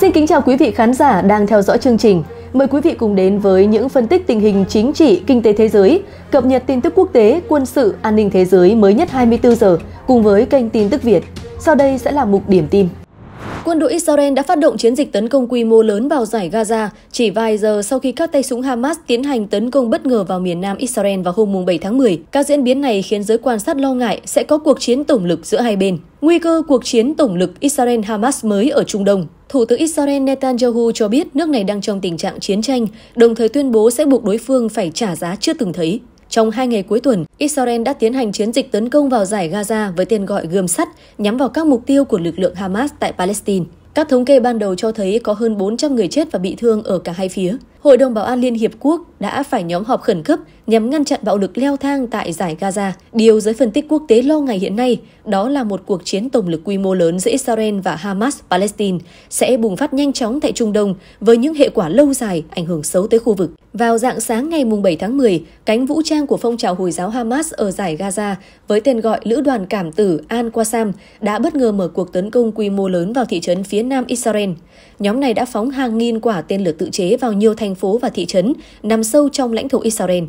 Xin kính chào quý vị khán giả đang theo dõi chương trình. Mời quý vị cùng đến với những phân tích tình hình chính trị, kinh tế thế giới, cập nhật tin tức quốc tế, quân sự, an ninh thế giới mới nhất 24 giờ cùng với kênh tin tức Việt. Sau đây sẽ là mục điểm tin. Quân đội Israel đã phát động chiến dịch tấn công quy mô lớn vào giải Gaza chỉ vài giờ sau khi các tay súng Hamas tiến hành tấn công bất ngờ vào miền nam Israel vào hôm 7 tháng 10. Các diễn biến này khiến giới quan sát lo ngại sẽ có cuộc chiến tổng lực giữa hai bên. Nguy cơ cuộc chiến tổng lực Israel-Hamas mới ở Trung Đông Thủ tướng Israel Netanyahu cho biết nước này đang trong tình trạng chiến tranh, đồng thời tuyên bố sẽ buộc đối phương phải trả giá chưa từng thấy. Trong hai ngày cuối tuần, Israel đã tiến hành chiến dịch tấn công vào giải Gaza với tên gọi gươm sắt nhắm vào các mục tiêu của lực lượng Hamas tại Palestine. Các thống kê ban đầu cho thấy có hơn 400 người chết và bị thương ở cả hai phía. Hội đồng Bảo an Liên Hiệp Quốc đã phải nhóm họp khẩn cấp nhằm ngăn chặn bạo lực leo thang tại giải Gaza. Điều giới phân tích quốc tế lo ngại hiện nay đó là một cuộc chiến tổng lực quy mô lớn giữa Israel và Hamas Palestine sẽ bùng phát nhanh chóng tại Trung Đông với những hệ quả lâu dài ảnh hưởng xấu tới khu vực. Vào dạng sáng ngày 7 tháng 10, cánh vũ trang của phong trào Hồi giáo Hamas ở giải Gaza với tên gọi Lữ đoàn Cảm tử Al-Qassam đã bất ngờ mở cuộc tấn công quy mô lớn vào thị trấn phía nam Israel. Nhóm này đã phóng hàng nghìn quả tên lửa tự chế vào nhiều thành thành phố và thị trấn nằm sâu trong lãnh thổ Israel.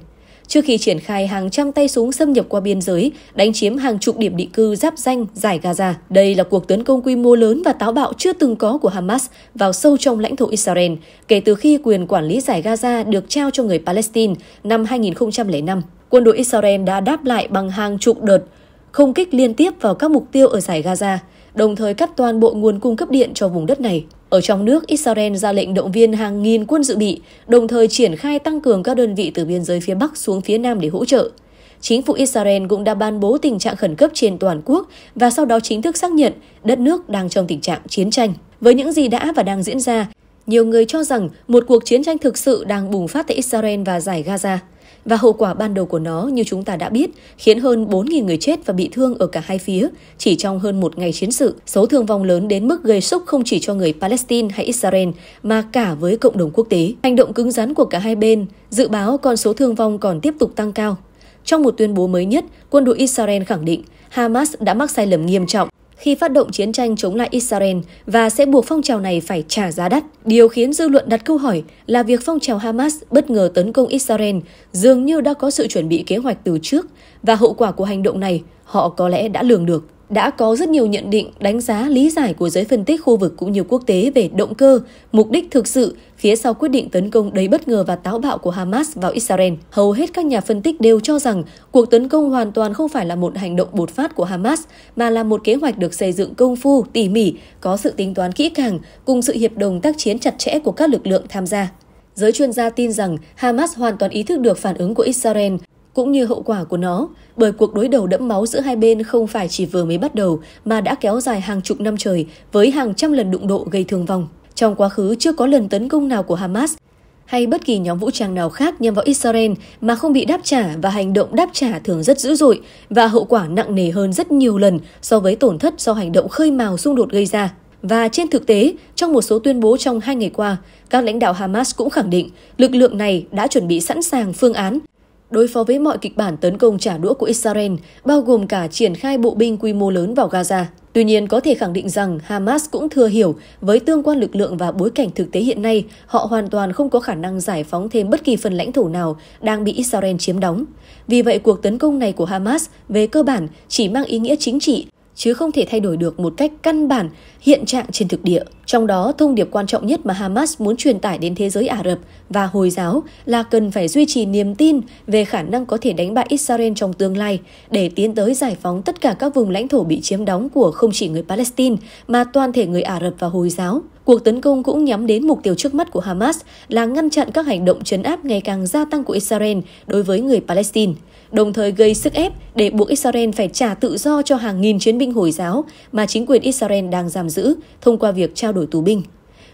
Trước khi triển khai hàng trăm tay súng xâm nhập qua biên giới, đánh chiếm hàng chục điểm định cư giáp danh giải Gaza, đây là cuộc tấn công quy mô lớn và táo bạo chưa từng có của Hamas vào sâu trong lãnh thổ Israel kể từ khi quyền quản lý giải Gaza được trao cho người Palestine năm 2005. Quân đội Israel đã đáp lại bằng hàng chục đợt không kích liên tiếp vào các mục tiêu ở giải Gaza, đồng thời cắt toàn bộ nguồn cung cấp điện cho vùng đất này. Ở trong nước, Israel ra lệnh động viên hàng nghìn quân dự bị, đồng thời triển khai tăng cường các đơn vị từ biên giới phía Bắc xuống phía Nam để hỗ trợ. Chính phủ Israel cũng đã ban bố tình trạng khẩn cấp trên toàn quốc và sau đó chính thức xác nhận đất nước đang trong tình trạng chiến tranh. Với những gì đã và đang diễn ra, nhiều người cho rằng một cuộc chiến tranh thực sự đang bùng phát tại Israel và giải Gaza và hậu quả ban đầu của nó như chúng ta đã biết khiến hơn 4.000 người chết và bị thương ở cả hai phía chỉ trong hơn một ngày chiến sự. Số thương vong lớn đến mức gây sốc không chỉ cho người Palestine hay Israel mà cả với cộng đồng quốc tế. Hành động cứng rắn của cả hai bên dự báo con số thương vong còn tiếp tục tăng cao. Trong một tuyên bố mới nhất, quân đội Israel khẳng định Hamas đã mắc sai lầm nghiêm trọng khi phát động chiến tranh chống lại Israel và sẽ buộc phong trào này phải trả giá đắt. Điều khiến dư luận đặt câu hỏi là việc phong trào Hamas bất ngờ tấn công Israel dường như đã có sự chuẩn bị kế hoạch từ trước và hậu quả của hành động này họ có lẽ đã lường được đã có rất nhiều nhận định, đánh giá, lý giải của giới phân tích khu vực cũng như quốc tế về động cơ, mục đích thực sự phía sau quyết định tấn công đầy bất ngờ và táo bạo của Hamas vào Israel. Hầu hết các nhà phân tích đều cho rằng cuộc tấn công hoàn toàn không phải là một hành động bột phát của Hamas, mà là một kế hoạch được xây dựng công phu, tỉ mỉ, có sự tính toán kỹ càng cùng sự hiệp đồng tác chiến chặt chẽ của các lực lượng tham gia. Giới chuyên gia tin rằng Hamas hoàn toàn ý thức được phản ứng của Israel cũng như hậu quả của nó, bởi cuộc đối đầu đẫm máu giữa hai bên không phải chỉ vừa mới bắt đầu mà đã kéo dài hàng chục năm trời với hàng trăm lần đụng độ gây thương vong. Trong quá khứ chưa có lần tấn công nào của Hamas hay bất kỳ nhóm vũ trang nào khác nhằm vào Israel mà không bị đáp trả và hành động đáp trả thường rất dữ dội và hậu quả nặng nề hơn rất nhiều lần so với tổn thất do hành động khơi mào xung đột gây ra. Và trên thực tế, trong một số tuyên bố trong hai ngày qua, các lãnh đạo Hamas cũng khẳng định lực lượng này đã chuẩn bị sẵn sàng phương án đối phó với mọi kịch bản tấn công trả đũa của Israel, bao gồm cả triển khai bộ binh quy mô lớn vào Gaza. Tuy nhiên, có thể khẳng định rằng Hamas cũng thừa hiểu với tương quan lực lượng và bối cảnh thực tế hiện nay, họ hoàn toàn không có khả năng giải phóng thêm bất kỳ phần lãnh thổ nào đang bị Israel chiếm đóng. Vì vậy, cuộc tấn công này của Hamas về cơ bản chỉ mang ý nghĩa chính trị chứ không thể thay đổi được một cách căn bản hiện trạng trên thực địa. Trong đó, thông điệp quan trọng nhất mà Hamas muốn truyền tải đến thế giới Ả Rập và Hồi giáo là cần phải duy trì niềm tin về khả năng có thể đánh bại Israel trong tương lai để tiến tới giải phóng tất cả các vùng lãnh thổ bị chiếm đóng của không chỉ người Palestine mà toàn thể người Ả Rập và Hồi giáo. Cuộc tấn công cũng nhắm đến mục tiêu trước mắt của Hamas là ngăn chặn các hành động chấn áp ngày càng gia tăng của Israel đối với người Palestine, đồng thời gây sức ép để buộc Israel phải trả tự do cho hàng nghìn chiến binh Hồi giáo mà chính quyền Israel đang giam giữ thông qua việc trao đổi tù binh.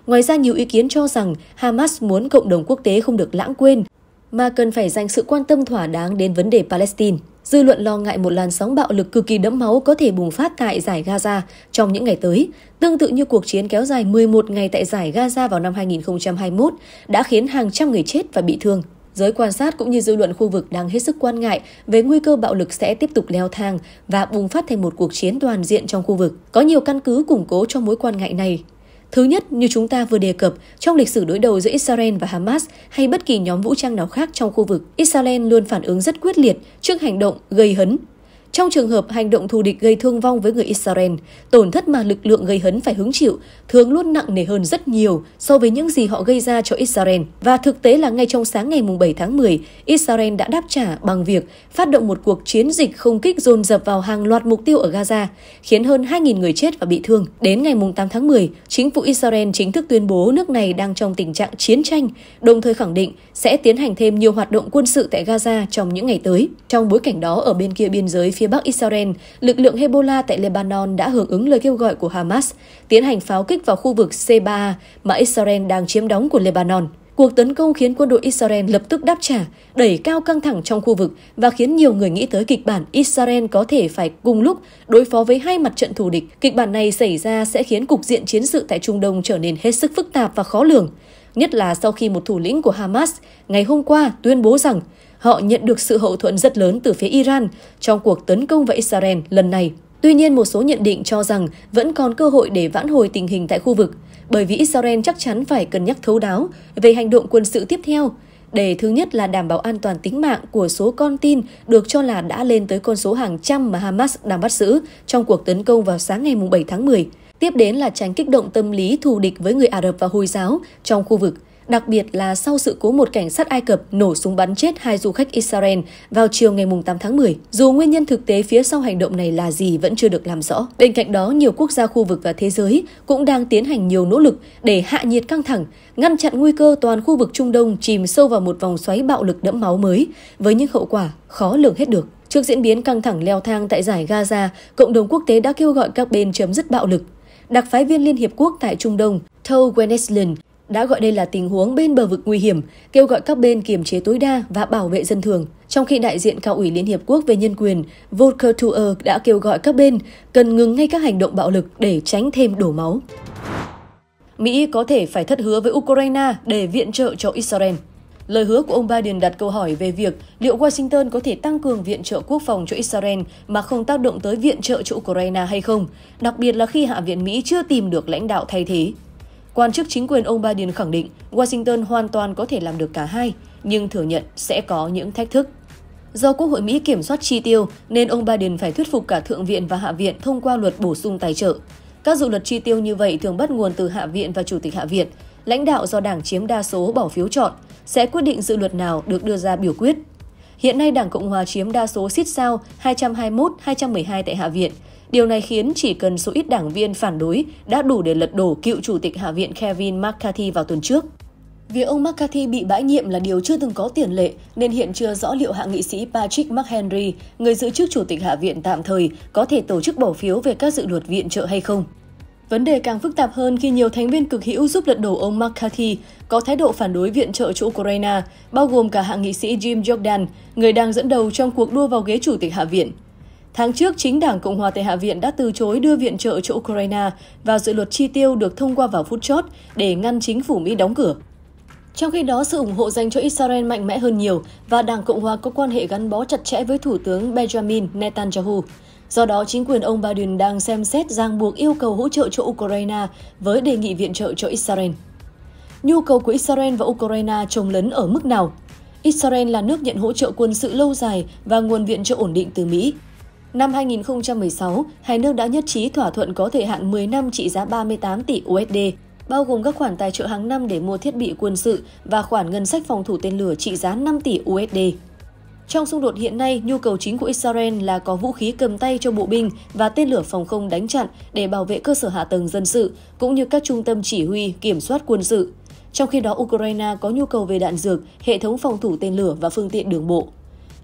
Ngoài ra, nhiều ý kiến cho rằng Hamas muốn cộng đồng quốc tế không được lãng quên, mà cần phải dành sự quan tâm thỏa đáng đến vấn đề Palestine. Dư luận lo ngại một làn sóng bạo lực cực kỳ đẫm máu có thể bùng phát tại giải Gaza trong những ngày tới, tương tự như cuộc chiến kéo dài 11 ngày tại giải Gaza vào năm 2021 đã khiến hàng trăm người chết và bị thương. Giới quan sát cũng như dư luận khu vực đang hết sức quan ngại về nguy cơ bạo lực sẽ tiếp tục leo thang và bùng phát thành một cuộc chiến toàn diện trong khu vực. Có nhiều căn cứ củng cố cho mối quan ngại này, Thứ nhất, như chúng ta vừa đề cập, trong lịch sử đối đầu giữa Israel và Hamas hay bất kỳ nhóm vũ trang nào khác trong khu vực, Israel luôn phản ứng rất quyết liệt trước hành động gây hấn trong trường hợp hành động thù địch gây thương vong với người Israel, tổn thất mà lực lượng gây hấn phải hứng chịu thường luôn nặng nề hơn rất nhiều so với những gì họ gây ra cho Israel. Và thực tế là ngay trong sáng ngày 7 tháng 10, Israel đã đáp trả bằng việc phát động một cuộc chiến dịch không kích dồn dập vào hàng loạt mục tiêu ở Gaza, khiến hơn 2.000 người chết và bị thương. Đến ngày 8 tháng 10, chính phủ Israel chính thức tuyên bố nước này đang trong tình trạng chiến tranh, đồng thời khẳng định sẽ tiến hành thêm nhiều hoạt động quân sự tại Gaza trong những ngày tới. Trong bối cảnh đó, ở bên kia biên giới phía phía bắc Israel, lực lượng Hezbollah tại Lebanon đã hưởng ứng lời kêu gọi của Hamas, tiến hành pháo kích vào khu vực C3 mà Israel đang chiếm đóng của Lebanon. Cuộc tấn công khiến quân đội Israel lập tức đáp trả, đẩy cao căng thẳng trong khu vực và khiến nhiều người nghĩ tới kịch bản Israel có thể phải cùng lúc đối phó với hai mặt trận thù địch. Kịch bản này xảy ra sẽ khiến cục diện chiến sự tại Trung Đông trở nên hết sức phức tạp và khó lường, nhất là sau khi một thủ lĩnh của Hamas ngày hôm qua tuyên bố rằng họ nhận được sự hậu thuẫn rất lớn từ phía Iran trong cuộc tấn công vào Israel lần này. Tuy nhiên, một số nhận định cho rằng vẫn còn cơ hội để vãn hồi tình hình tại khu vực, bởi vì Israel chắc chắn phải cân nhắc thấu đáo về hành động quân sự tiếp theo. Để thứ nhất là đảm bảo an toàn tính mạng của số con tin được cho là đã lên tới con số hàng trăm mà Hamas đang bắt giữ trong cuộc tấn công vào sáng ngày 7 tháng 10. Tiếp đến là tránh kích động tâm lý thù địch với người Ả Rập và Hồi giáo trong khu vực đặc biệt là sau sự cố một cảnh sát Ai Cập nổ súng bắn chết hai du khách Israel vào chiều ngày 8 tháng 10. Dù nguyên nhân thực tế phía sau hành động này là gì vẫn chưa được làm rõ. Bên cạnh đó, nhiều quốc gia khu vực và thế giới cũng đang tiến hành nhiều nỗ lực để hạ nhiệt căng thẳng, ngăn chặn nguy cơ toàn khu vực Trung Đông chìm sâu vào một vòng xoáy bạo lực đẫm máu mới với những hậu quả khó lường hết được. Trước diễn biến căng thẳng leo thang tại giải Gaza, cộng đồng quốc tế đã kêu gọi các bên chấm dứt bạo lực. Đặc phái viên Liên Hiệp Quốc tại Trung Đông, Thâu Wennesland, đã gọi đây là tình huống bên bờ vực nguy hiểm, kêu gọi các bên kiềm chế tối đa và bảo vệ dân thường. Trong khi đại diện cao ủy Liên Hiệp Quốc về nhân quyền Volker Türk đã kêu gọi các bên cần ngừng ngay các hành động bạo lực để tránh thêm đổ máu. Mỹ có thể phải thất hứa với Ukraine để viện trợ cho Israel. Lời hứa của ông Biden đặt câu hỏi về việc liệu Washington có thể tăng cường viện trợ quốc phòng cho Israel mà không tác động tới viện trợ cho Ukraine hay không, đặc biệt là khi Hạ viện Mỹ chưa tìm được lãnh đạo thay thế. Quan chức chính quyền ông Biden khẳng định Washington hoàn toàn có thể làm được cả hai, nhưng thừa nhận sẽ có những thách thức. Do Quốc hội Mỹ kiểm soát chi tiêu, nên ông Biden phải thuyết phục cả Thượng viện và Hạ viện thông qua luật bổ sung tài trợ. Các dự luật chi tiêu như vậy thường bắt nguồn từ Hạ viện và Chủ tịch Hạ viện. Lãnh đạo do Đảng chiếm đa số bỏ phiếu chọn sẽ quyết định dự luật nào được đưa ra biểu quyết. Hiện nay Đảng Cộng hòa chiếm đa số xít sao 221-212 tại Hạ viện, Điều này khiến chỉ cần số ít đảng viên phản đối đã đủ để lật đổ cựu Chủ tịch Hạ viện Kevin McCarthy vào tuần trước. Việc ông McCarthy bị bãi nhiệm là điều chưa từng có tiền lệ, nên hiện chưa rõ liệu hạ nghị sĩ Patrick McHenry, người giữ chức Chủ tịch Hạ viện tạm thời, có thể tổ chức bỏ phiếu về các dự luật viện trợ hay không. Vấn đề càng phức tạp hơn khi nhiều thành viên cực hữu giúp lật đổ ông McCarthy có thái độ phản đối viện trợ cho Ukraine, bao gồm cả hạ nghị sĩ Jim Jordan, người đang dẫn đầu trong cuộc đua vào ghế chủ tịch Hạ viện. Tháng trước, chính Đảng Cộng hòa tại Hạ viện đã từ chối đưa viện trợ cho Ukraine vào dự luật chi tiêu được thông qua vào phút chót để ngăn chính phủ Mỹ đóng cửa. Trong khi đó, sự ủng hộ dành cho Israel mạnh mẽ hơn nhiều và Đảng Cộng hòa có quan hệ gắn bó chặt chẽ với Thủ tướng Benjamin Netanyahu. Do đó, chính quyền ông Biden đang xem xét ràng buộc yêu cầu hỗ trợ cho Ukraine với đề nghị viện trợ cho Israel. Nhu cầu của Israel và Ukraine trồng lấn ở mức nào? Israel là nước nhận hỗ trợ quân sự lâu dài và nguồn viện trợ ổn định từ Mỹ. Năm 2016, hai nước đã nhất trí thỏa thuận có thời hạn 10 năm trị giá 38 tỷ USD, bao gồm các khoản tài trợ hàng năm để mua thiết bị quân sự và khoản ngân sách phòng thủ tên lửa trị giá 5 tỷ USD. Trong xung đột hiện nay, nhu cầu chính của Israel là có vũ khí cầm tay cho bộ binh và tên lửa phòng không đánh chặn để bảo vệ cơ sở hạ tầng dân sự, cũng như các trung tâm chỉ huy, kiểm soát quân sự. Trong khi đó, Ukraine có nhu cầu về đạn dược, hệ thống phòng thủ tên lửa và phương tiện đường bộ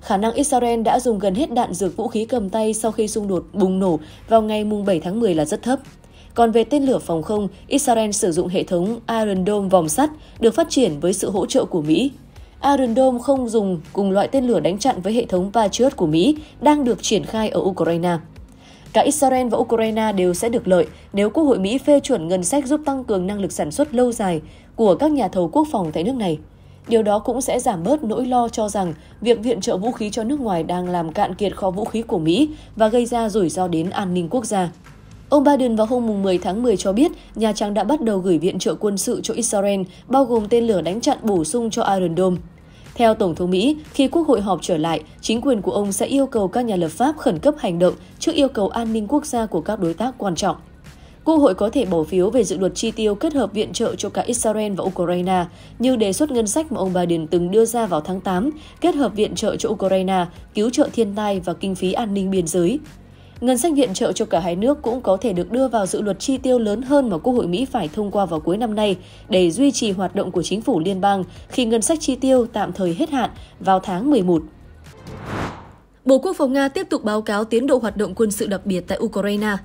khả năng Israel đã dùng gần hết đạn dược vũ khí cầm tay sau khi xung đột bùng nổ vào ngày 7 tháng 10 là rất thấp. Còn về tên lửa phòng không, Israel sử dụng hệ thống Iron Dome vòng sắt được phát triển với sự hỗ trợ của Mỹ. Iron Dome không dùng cùng loại tên lửa đánh chặn với hệ thống Patriot của Mỹ đang được triển khai ở Ukraine. Cả Israel và Ukraine đều sẽ được lợi nếu Quốc hội Mỹ phê chuẩn ngân sách giúp tăng cường năng lực sản xuất lâu dài của các nhà thầu quốc phòng tại nước này. Điều đó cũng sẽ giảm bớt nỗi lo cho rằng việc viện trợ vũ khí cho nước ngoài đang làm cạn kiệt kho vũ khí của Mỹ và gây ra rủi ro đến an ninh quốc gia. Ông Biden vào hôm 10 tháng 10 cho biết Nhà Trắng đã bắt đầu gửi viện trợ quân sự cho Israel, bao gồm tên lửa đánh chặn bổ sung cho Iron Dome. Theo Tổng thống Mỹ, khi Quốc hội họp trở lại, chính quyền của ông sẽ yêu cầu các nhà lập pháp khẩn cấp hành động trước yêu cầu an ninh quốc gia của các đối tác quan trọng. Quốc hội có thể bỏ phiếu về dự luật chi tiêu kết hợp viện trợ cho cả Israel và Ukraine, như đề xuất ngân sách mà ông Biden từng đưa ra vào tháng 8, kết hợp viện trợ cho Ukraine, cứu trợ thiên tai và kinh phí an ninh biên giới. Ngân sách viện trợ cho cả hai nước cũng có thể được đưa vào dự luật chi tiêu lớn hơn mà Quốc hội Mỹ phải thông qua vào cuối năm nay để duy trì hoạt động của chính phủ liên bang khi ngân sách chi tiêu tạm thời hết hạn vào tháng 11. Bộ Quốc phòng Nga tiếp tục báo cáo tiến độ hoạt động quân sự đặc biệt tại Ukraine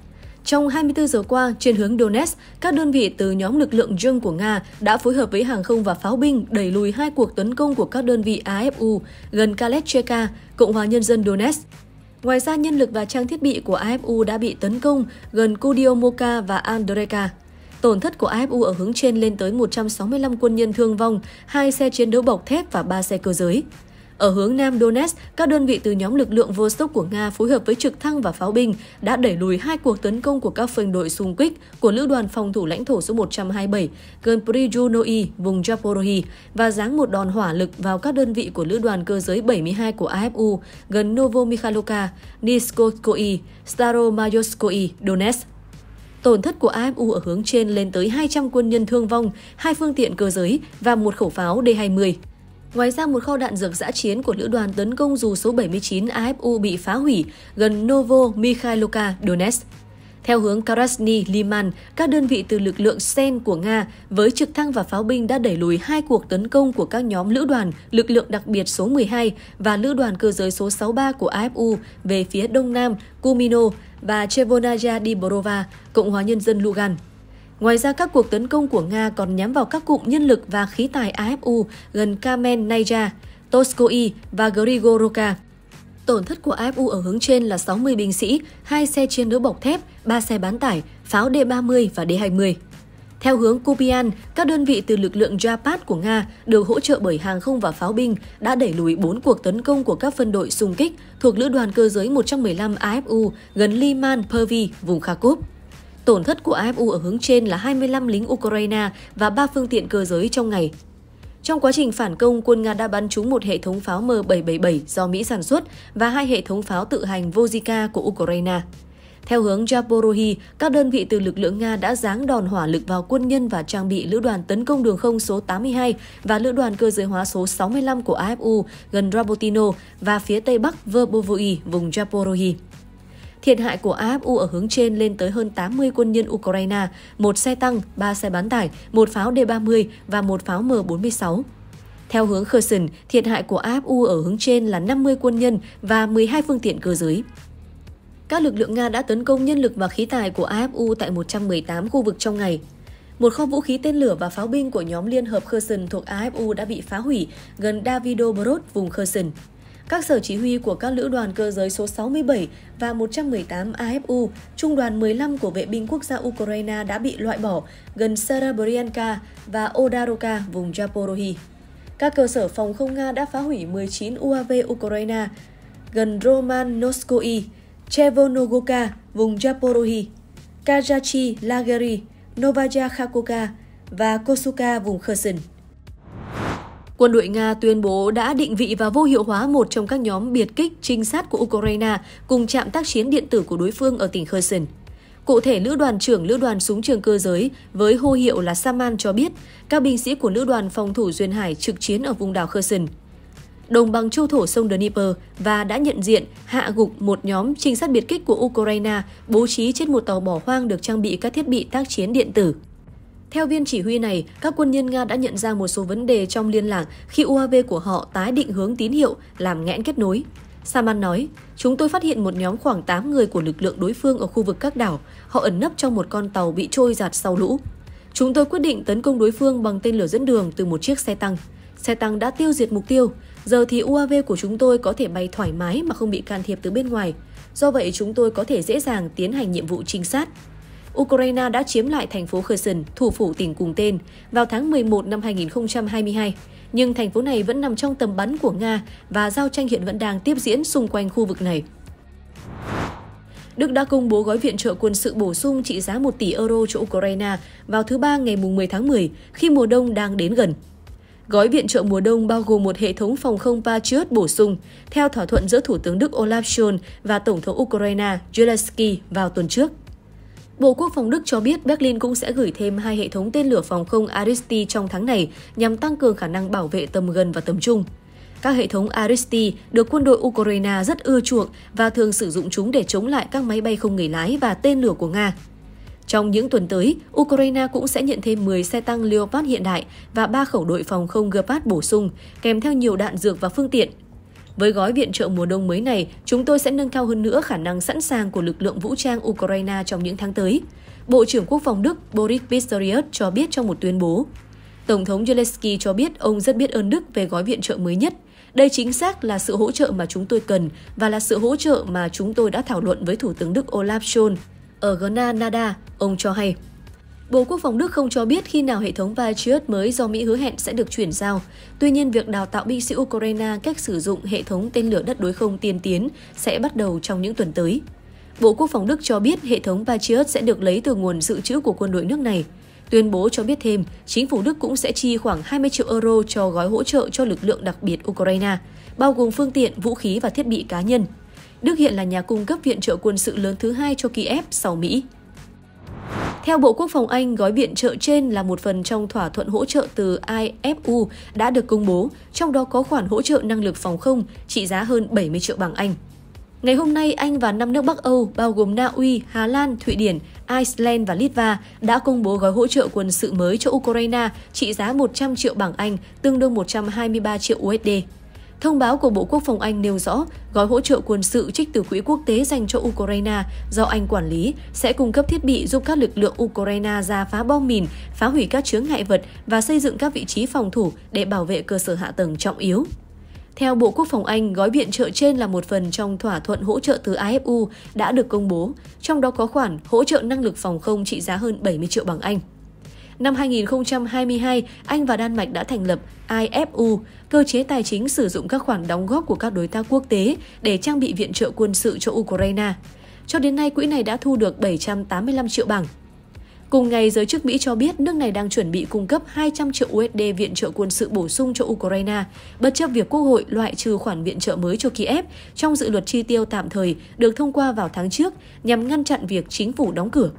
trong 24 giờ qua, trên hướng Donetsk, các đơn vị từ nhóm lực lượng Dương của Nga đã phối hợp với hàng không và pháo binh đẩy lùi hai cuộc tấn công của các đơn vị AFU gần Kalecheka, Cộng hòa Nhân dân Donetsk. Ngoài ra, nhân lực và trang thiết bị của AFU đã bị tấn công gần Kudiomoka và Andreka. Tổn thất của AFU ở hướng trên lên tới 165 quân nhân thương vong, hai xe chiến đấu bọc thép và ba xe cơ giới. Ở hướng nam Donetsk, các đơn vị từ nhóm lực lượng Vostok của Nga phối hợp với trực thăng và pháo binh đã đẩy lùi hai cuộc tấn công của các phân đội xung kích của Lữ đoàn phòng thủ lãnh thổ số 127 gần Prijunoi, vùng Zaporozhye và giáng một đòn hỏa lực vào các đơn vị của Lữ đoàn cơ giới 72 của AFU gần Novomikhailovka, Niskolskoye, Staromayorskoye, Donetsk. Tổn thất của AFU ở hướng trên lên tới 200 quân nhân thương vong, hai phương tiện cơ giới và một khẩu pháo D-20. Ngoài ra, một kho đạn dược giã chiến của lữ đoàn tấn công dù số 79 AFU bị phá hủy gần Novo Mikhailovka, Donetsk. Theo hướng Krasny Liman, các đơn vị từ lực lượng Sen của Nga với trực thăng và pháo binh đã đẩy lùi hai cuộc tấn công của các nhóm lữ đoàn lực lượng đặc biệt số 12 và lữ đoàn cơ giới số 63 của AFU về phía đông nam Kumino và Chevonaya Diborova, Cộng hòa Nhân dân Lugan. Ngoài ra, các cuộc tấn công của Nga còn nhắm vào các cụm nhân lực và khí tài AFU gần Kamen Naija, Toskoi và Grigoroka. Tổn thất của AFU ở hướng trên là 60 binh sĩ, 2 xe chiến đấu bọc thép, 3 xe bán tải, pháo D-30 và D-20. Theo hướng Kupian, các đơn vị từ lực lượng Japat của Nga được hỗ trợ bởi hàng không và pháo binh đã đẩy lùi 4 cuộc tấn công của các phân đội xung kích thuộc Lữ đoàn Cơ giới 115 AFU gần Liman Pervi, vùng Kharkov. Tổn thất của AFU ở hướng trên là 25 lính Ukraine và 3 phương tiện cơ giới trong ngày. Trong quá trình phản công, quân Nga đã bắn trúng một hệ thống pháo M777 do Mỹ sản xuất và hai hệ thống pháo tự hành Vozika của Ukraine. Theo hướng Japorohi, các đơn vị từ lực lượng Nga đã giáng đòn hỏa lực vào quân nhân và trang bị lữ đoàn tấn công đường không số 82 và lữ đoàn cơ giới hóa số 65 của AFU gần Rabotino và phía tây bắc Verbovoi, vùng Japorohi. Thiệt hại của AFU ở hướng trên lên tới hơn 80 quân nhân Ukraine, một xe tăng, 3 xe bán tải, một pháo D-30 và một pháo M46. Theo hướng Kherson, thiệt hại của AFU ở hướng trên là 50 quân nhân và 12 phương tiện cơ giới. Các lực lượng Nga đã tấn công nhân lực và khí tài của AFU tại 118 khu vực trong ngày. Một kho vũ khí tên lửa và pháo binh của nhóm Liên hợp Kherson thuộc AFU đã bị phá hủy gần Davidobrod, vùng Kherson các sở chỉ huy của các lữ đoàn cơ giới số 67 và 118 AFU, trung đoàn 15 của vệ binh quốc gia Ukraine đã bị loại bỏ gần Sarabryanka và Odaroka, vùng Japorohi. Các cơ sở phòng không Nga đã phá hủy 19 UAV Ukraine gần Romanoskoi, Chevonogoka, vùng Japorohi, Kajachi, Lageri, Novaja Kharkovka và Kosuka, vùng Kherson. Quân đội Nga tuyên bố đã định vị và vô hiệu hóa một trong các nhóm biệt kích trinh sát của Ukraine cùng trạm tác chiến điện tử của đối phương ở tỉnh Kherson. Cụ thể, Lữ đoàn trưởng Lữ đoàn súng trường cơ giới với hô hiệu là Saman cho biết các binh sĩ của Lữ đoàn phòng thủ duyên hải trực chiến ở vùng đảo Kherson. Đồng bằng châu thổ sông Dnieper và đã nhận diện hạ gục một nhóm trinh sát biệt kích của Ukraine bố trí trên một tàu bỏ hoang được trang bị các thiết bị tác chiến điện tử. Theo viên chỉ huy này, các quân nhân Nga đã nhận ra một số vấn đề trong liên lạc khi UAV của họ tái định hướng tín hiệu, làm nghẽn kết nối. Saman nói, chúng tôi phát hiện một nhóm khoảng 8 người của lực lượng đối phương ở khu vực các đảo. Họ ẩn nấp trong một con tàu bị trôi giạt sau lũ. Chúng tôi quyết định tấn công đối phương bằng tên lửa dẫn đường từ một chiếc xe tăng. Xe tăng đã tiêu diệt mục tiêu. Giờ thì UAV của chúng tôi có thể bay thoải mái mà không bị can thiệp từ bên ngoài. Do vậy, chúng tôi có thể dễ dàng tiến hành nhiệm vụ trinh sát. Ukraine đã chiếm lại thành phố Kherson, thủ phủ tỉnh cùng tên, vào tháng 11 năm 2022. Nhưng thành phố này vẫn nằm trong tầm bắn của Nga và giao tranh hiện vẫn đang tiếp diễn xung quanh khu vực này. Đức đã công bố gói viện trợ quân sự bổ sung trị giá 1 tỷ euro cho Ukraine vào thứ Ba ngày 10 tháng 10, khi mùa đông đang đến gần. Gói viện trợ mùa đông bao gồm một hệ thống phòng không Patriot bổ sung, theo thỏa thuận giữa Thủ tướng Đức Olaf Scholz và Tổng thống Ukraine Zelensky vào tuần trước. Bộ Quốc phòng Đức cho biết Berlin cũng sẽ gửi thêm hai hệ thống tên lửa phòng không Aristi trong tháng này nhằm tăng cường khả năng bảo vệ tầm gần và tầm trung. Các hệ thống Aristi được quân đội Ukraine rất ưa chuộng và thường sử dụng chúng để chống lại các máy bay không người lái và tên lửa của Nga. Trong những tuần tới, Ukraine cũng sẽ nhận thêm 10 xe tăng Leopard hiện đại và 3 khẩu đội phòng không Gepard bổ sung, kèm theo nhiều đạn dược và phương tiện với gói viện trợ mùa đông mới này, chúng tôi sẽ nâng cao hơn nữa khả năng sẵn sàng của lực lượng vũ trang Ukraine trong những tháng tới. Bộ trưởng Quốc phòng Đức Boris Pistorius cho biết trong một tuyên bố. Tổng thống Zelensky cho biết ông rất biết ơn Đức về gói viện trợ mới nhất. Đây chính xác là sự hỗ trợ mà chúng tôi cần và là sự hỗ trợ mà chúng tôi đã thảo luận với Thủ tướng Đức Olaf Scholz. Ở Granada, ông cho hay. Bộ Quốc phòng Đức không cho biết khi nào hệ thống Patriot mới do Mỹ hứa hẹn sẽ được chuyển giao. Tuy nhiên, việc đào tạo binh sĩ Ukraine cách sử dụng hệ thống tên lửa đất đối không tiên tiến sẽ bắt đầu trong những tuần tới. Bộ Quốc phòng Đức cho biết hệ thống Patriot sẽ được lấy từ nguồn dự trữ của quân đội nước này. Tuyên bố cho biết thêm, chính phủ Đức cũng sẽ chi khoảng 20 triệu euro cho gói hỗ trợ cho lực lượng đặc biệt Ukraine, bao gồm phương tiện, vũ khí và thiết bị cá nhân. Đức hiện là nhà cung cấp viện trợ quân sự lớn thứ hai cho Kiev sau Mỹ. Theo Bộ Quốc phòng Anh, gói viện trợ trên là một phần trong thỏa thuận hỗ trợ từ IFU đã được công bố, trong đó có khoản hỗ trợ năng lực phòng không trị giá hơn 70 triệu bảng Anh. Ngày hôm nay, Anh và năm nước Bắc Âu bao gồm Na Uy, Hà Lan, Thụy Điển, Iceland và Litva đã công bố gói hỗ trợ quân sự mới cho Ukraine trị giá 100 triệu bảng Anh, tương đương 123 triệu USD. Thông báo của Bộ Quốc phòng Anh nêu rõ, gói hỗ trợ quân sự trích từ quỹ quốc tế dành cho Ukraine do Anh quản lý sẽ cung cấp thiết bị giúp các lực lượng Ukraine ra phá bom mìn, phá hủy các chướng ngại vật và xây dựng các vị trí phòng thủ để bảo vệ cơ sở hạ tầng trọng yếu. Theo Bộ Quốc phòng Anh, gói viện trợ trên là một phần trong thỏa thuận hỗ trợ từ AFU đã được công bố, trong đó có khoản hỗ trợ năng lực phòng không trị giá hơn 70 triệu bằng Anh. Năm 2022, Anh và Đan Mạch đã thành lập IFU, cơ chế tài chính sử dụng các khoản đóng góp của các đối tác quốc tế để trang bị viện trợ quân sự cho Ukraine. Cho đến nay, quỹ này đã thu được 785 triệu bảng. Cùng ngày, giới chức Mỹ cho biết nước này đang chuẩn bị cung cấp 200 triệu USD viện trợ quân sự bổ sung cho Ukraine, bất chấp việc Quốc hội loại trừ khoản viện trợ mới cho Kiev trong dự luật chi tiêu tạm thời được thông qua vào tháng trước nhằm ngăn chặn việc chính phủ đóng cửa.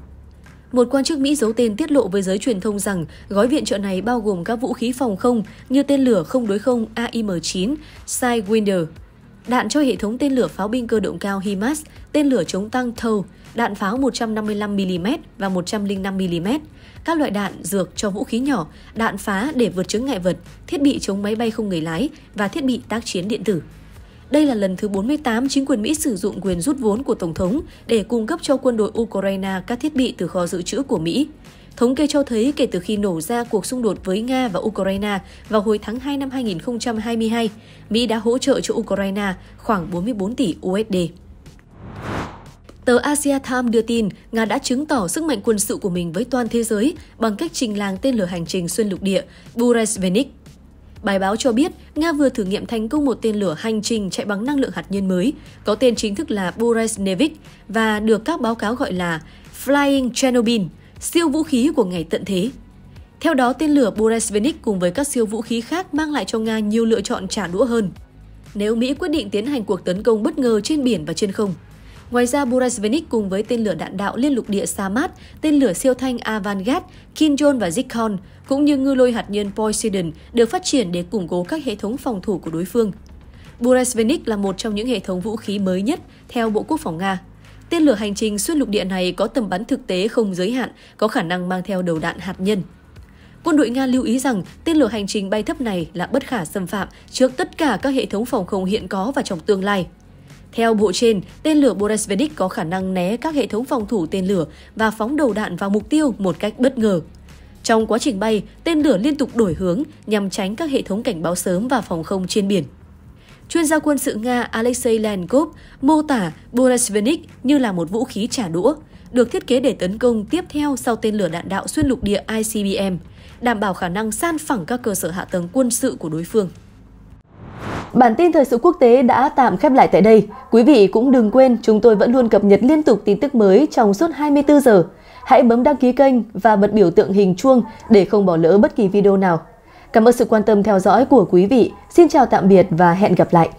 Một quan chức Mỹ giấu tên tiết lộ với giới truyền thông rằng gói viện trợ này bao gồm các vũ khí phòng không như tên lửa không đối không AIM-9, Sidewinder, đạn cho hệ thống tên lửa pháo binh cơ động cao HIMARS, tên lửa chống tăng TOW, đạn pháo 155mm và 105mm, các loại đạn dược cho vũ khí nhỏ, đạn phá để vượt chướng ngại vật, thiết bị chống máy bay không người lái và thiết bị tác chiến điện tử. Đây là lần thứ 48 chính quyền Mỹ sử dụng quyền rút vốn của Tổng thống để cung cấp cho quân đội Ukraine các thiết bị từ kho dự trữ của Mỹ. Thống kê cho thấy kể từ khi nổ ra cuộc xung đột với Nga và Ukraine vào hồi tháng 2 năm 2022, Mỹ đã hỗ trợ cho Ukraine khoảng 44 tỷ USD. Tờ Asia Times đưa tin, Nga đã chứng tỏ sức mạnh quân sự của mình với toàn thế giới bằng cách trình làng tên lửa hành trình xuyên lục địa Burevestnik Bài báo cho biết, Nga vừa thử nghiệm thành công một tên lửa hành trình chạy bằng năng lượng hạt nhân mới, có tên chính thức là Buresnevik và được các báo cáo gọi là Flying Chernobyl, siêu vũ khí của ngày tận thế. Theo đó, tên lửa Buresnevik cùng với các siêu vũ khí khác mang lại cho Nga nhiều lựa chọn trả đũa hơn. Nếu Mỹ quyết định tiến hành cuộc tấn công bất ngờ trên biển và trên không, Ngoài ra, Buresvenik cùng với tên lửa đạn đạo liên lục địa Samat, tên lửa siêu thanh Avangard, Kinjon và Zikon, cũng như ngư lôi hạt nhân Poseidon được phát triển để củng cố các hệ thống phòng thủ của đối phương. Buresvenik là một trong những hệ thống vũ khí mới nhất theo Bộ Quốc phòng Nga. Tên lửa hành trình xuyên lục địa này có tầm bắn thực tế không giới hạn, có khả năng mang theo đầu đạn hạt nhân. Quân đội Nga lưu ý rằng tên lửa hành trình bay thấp này là bất khả xâm phạm trước tất cả các hệ thống phòng không hiện có và trong tương lai. Theo bộ trên, tên lửa Boresvedik có khả năng né các hệ thống phòng thủ tên lửa và phóng đầu đạn vào mục tiêu một cách bất ngờ. Trong quá trình bay, tên lửa liên tục đổi hướng nhằm tránh các hệ thống cảnh báo sớm và phòng không trên biển. Chuyên gia quân sự Nga Alexei Lenkov mô tả Boresvedik như là một vũ khí trả đũa, được thiết kế để tấn công tiếp theo sau tên lửa đạn đạo xuyên lục địa ICBM, đảm bảo khả năng san phẳng các cơ sở hạ tầng quân sự của đối phương. Bản tin thời sự quốc tế đã tạm khép lại tại đây. Quý vị cũng đừng quên chúng tôi vẫn luôn cập nhật liên tục tin tức mới trong suốt 24 giờ. Hãy bấm đăng ký kênh và bật biểu tượng hình chuông để không bỏ lỡ bất kỳ video nào. Cảm ơn sự quan tâm theo dõi của quý vị. Xin chào tạm biệt và hẹn gặp lại.